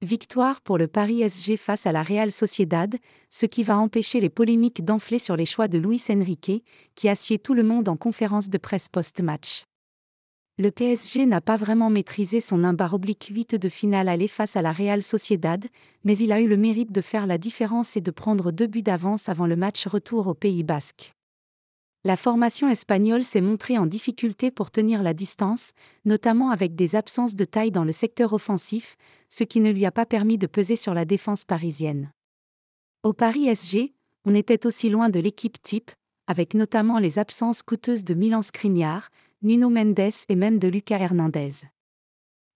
Victoire pour le Paris SG face à la Real Sociedad, ce qui va empêcher les polémiques d'enfler sur les choix de Luis Enrique, qui a assied tout le monde en conférence de presse post-match. Le PSG n'a pas vraiment maîtrisé son 1 oblique 8 de finale aller face à la Real Sociedad, mais il a eu le mérite de faire la différence et de prendre deux buts d'avance avant le match retour au Pays Basque la formation espagnole s'est montrée en difficulté pour tenir la distance, notamment avec des absences de taille dans le secteur offensif, ce qui ne lui a pas permis de peser sur la défense parisienne. Au Paris SG, on était aussi loin de l'équipe type, avec notamment les absences coûteuses de Milan Skriniar, Nuno Mendes et même de Lucas Hernandez.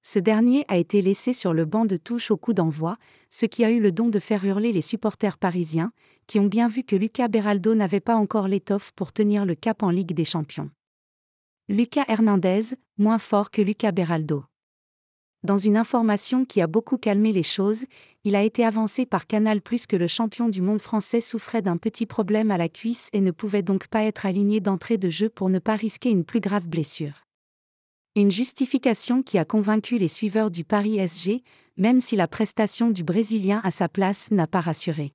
Ce dernier a été laissé sur le banc de touche au coup d'envoi, ce qui a eu le don de faire hurler les supporters parisiens, qui ont bien vu que Lucas Beraldo n'avait pas encore l'étoffe pour tenir le cap en Ligue des Champions. Lucas Hernandez, moins fort que Lucas Beraldo. Dans une information qui a beaucoup calmé les choses, il a été avancé par Canal Plus que le champion du monde français souffrait d'un petit problème à la cuisse et ne pouvait donc pas être aligné d'entrée de jeu pour ne pas risquer une plus grave blessure. Une justification qui a convaincu les suiveurs du Paris SG, même si la prestation du Brésilien à sa place n'a pas rassuré.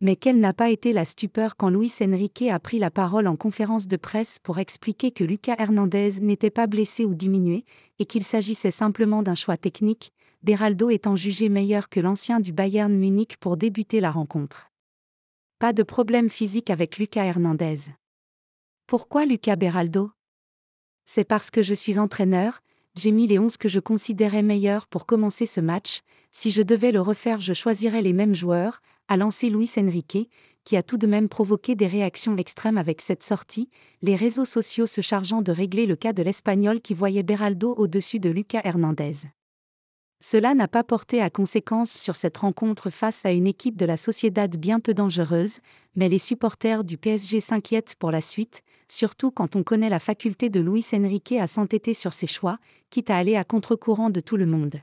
Mais quelle n'a pas été la stupeur quand Luis Enrique a pris la parole en conférence de presse pour expliquer que Lucas Hernandez n'était pas blessé ou diminué, et qu'il s'agissait simplement d'un choix technique, Beraldo étant jugé meilleur que l'ancien du Bayern Munich pour débuter la rencontre. Pas de problème physique avec Lucas Hernandez. Pourquoi Lucas Beraldo c'est parce que je suis entraîneur, j'ai mis les 11 que je considérais meilleurs pour commencer ce match. Si je devais le refaire, je choisirais les mêmes joueurs, a lancé Luis Enrique, qui a tout de même provoqué des réactions extrêmes avec cette sortie, les réseaux sociaux se chargeant de régler le cas de l'Espagnol qui voyait Beraldo au-dessus de Lucas Hernandez. Cela n'a pas porté à conséquence sur cette rencontre face à une équipe de la Sociedad bien peu dangereuse, mais les supporters du PSG s'inquiètent pour la suite, surtout quand on connaît la faculté de Luis Enrique à s'entêter sur ses choix, quitte à aller à contre-courant de tout le monde.